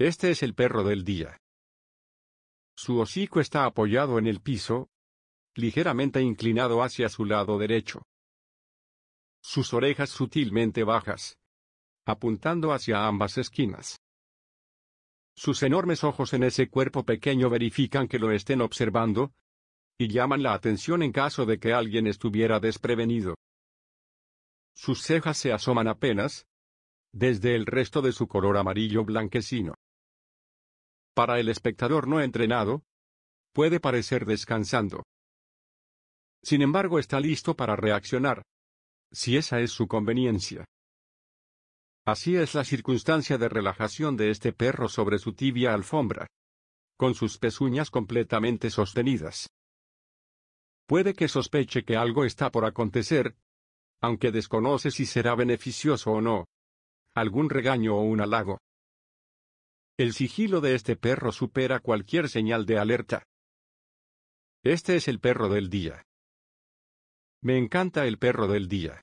Este es el perro del día. Su hocico está apoyado en el piso, ligeramente inclinado hacia su lado derecho. Sus orejas sutilmente bajas, apuntando hacia ambas esquinas. Sus enormes ojos en ese cuerpo pequeño verifican que lo estén observando, y llaman la atención en caso de que alguien estuviera desprevenido. Sus cejas se asoman apenas, desde el resto de su color amarillo blanquecino. Para el espectador no entrenado, puede parecer descansando. Sin embargo, está listo para reaccionar, si esa es su conveniencia. Así es la circunstancia de relajación de este perro sobre su tibia alfombra, con sus pezuñas completamente sostenidas. Puede que sospeche que algo está por acontecer, aunque desconoce si será beneficioso o no. Algún regaño o un halago. El sigilo de este perro supera cualquier señal de alerta. Este es el perro del día. Me encanta el perro del día.